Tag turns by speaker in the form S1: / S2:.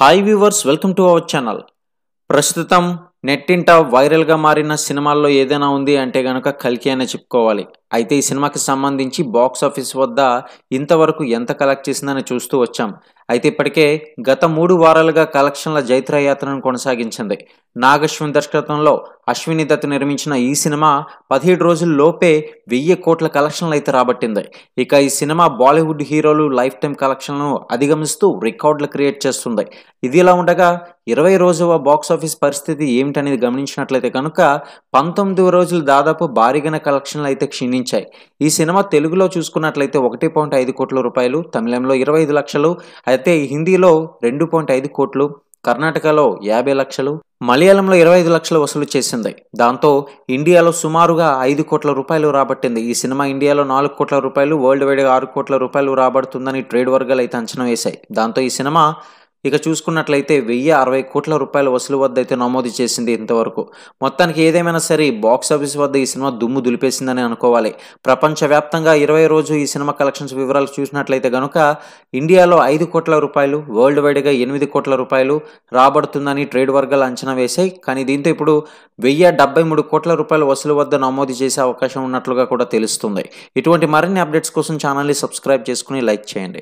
S1: hi viewers welcome to our channel ప్రస్తుతం నెట్టింట వైరల్గా మారిన సినిమాల్లో ఏదైనా ఉంది అంటే గనక కల్కి అనే చెప్పుకోవాలి అయితే ఈ సినిమాకి సంబంధించి బాక్స్ ఆఫీస్ వద్ద ఇంతవరకు ఎంత కలెక్ట్ చేసిందని చూస్తూ వచ్చాం అయితే ఇప్పటికే గత మూడు వారాలుగా కలెక్షన్ల జైత్ర యాత్రను కొనసాగించింది నాగశ్విన్ దర్శకత్వంలో అశ్విని దత్ నిర్మించిన ఈ సినిమా పదిహేడు రోజుల్లోపే వెయ్యి కోట్ల కలెక్షన్లు అయితే రాబట్టింది ఇక ఈ సినిమా బాలీవుడ్ హీరోలు లైఫ్ టైం కలెక్షన్లను అధిగమిస్తూ రికార్డులు క్రియేట్ చేస్తుంది ఇది ఇలా ఉండగా ఇరవై రోజువ బాక్స్ ఆఫీస్ పరిస్థితి ఏం ఏమిటనేది గమనించినట్లయితే కనుక పంతొమ్మిది రోజులు దాదాపు భారీగా కలెక్షన్లు అయితే క్షీణించాయి ఈ సినిమా తెలుగులో చూసుకున్నట్లయితే ఒకటి పాయింట్ ఐదు కోట్ల రూపాయలు తమిళంలో ఇరవై ఐదు లక్షలు అయితే హిందీలో రెండు పాయింట్ ఐదు కోట్లు కర్ణాటకలో యాభై లక్షలు మలయాళంలో ఇరవై ఐదు లక్షలు వసూలు చేసింది దాంతో ఇండియాలో సుమారుగా ఐదు కోట్ల రూపాయలు రాబట్టింది ఈ సినిమా ఇండియాలో నాలుగు కోట్ల రూపాయలు వరల్డ్ వైడ్గా ఆరు కోట్ల రూపాయలు రాబడుతుందని ట్రేడ్ వర్గాలు అయితే అంచనా వేశాయి దాంతో ఈ సినిమా ఇక చూసుకున్నట్లయితే వెయ్యి అరవై కోట్ల రూపాయల వసూలు వద్ద అయితే నమోదు చేసింది ఇంతవరకు మొత్తానికి ఏదేమైనా సరే బాక్సాఫీస్ వద్ద ఈ సినిమా దుమ్ము దులిపేసిందని అనుకోవాలి ప్రపంచవ్యాప్తంగా ఇరవై రోజు ఈ సినిమా కలెక్షన్స్ వివరాలు చూసినట్లయితే కనుక ఇండియాలో ఐదు కోట్ల రూపాయలు వరల్డ్ వైడ్గా ఎనిమిది కోట్ల రూపాయలు రాబడుతుందని ట్రేడ్ వర్గాలు అంచనా వేశాయి కానీ దీంతో ఇప్పుడు వెయ్యి డెబ్బై మూడు కోట్ల రూపాయల వసూలు వద్ద నమోదు చేసే అవకాశం ఉన్నట్లుగా కూడా తెలుస్తుంది ఇటువంటి మరిన్ని అప్డేట్స్ కోసం ఛానల్ని సబ్స్క్రైబ్ చేసుకుని లైక్ చేయండి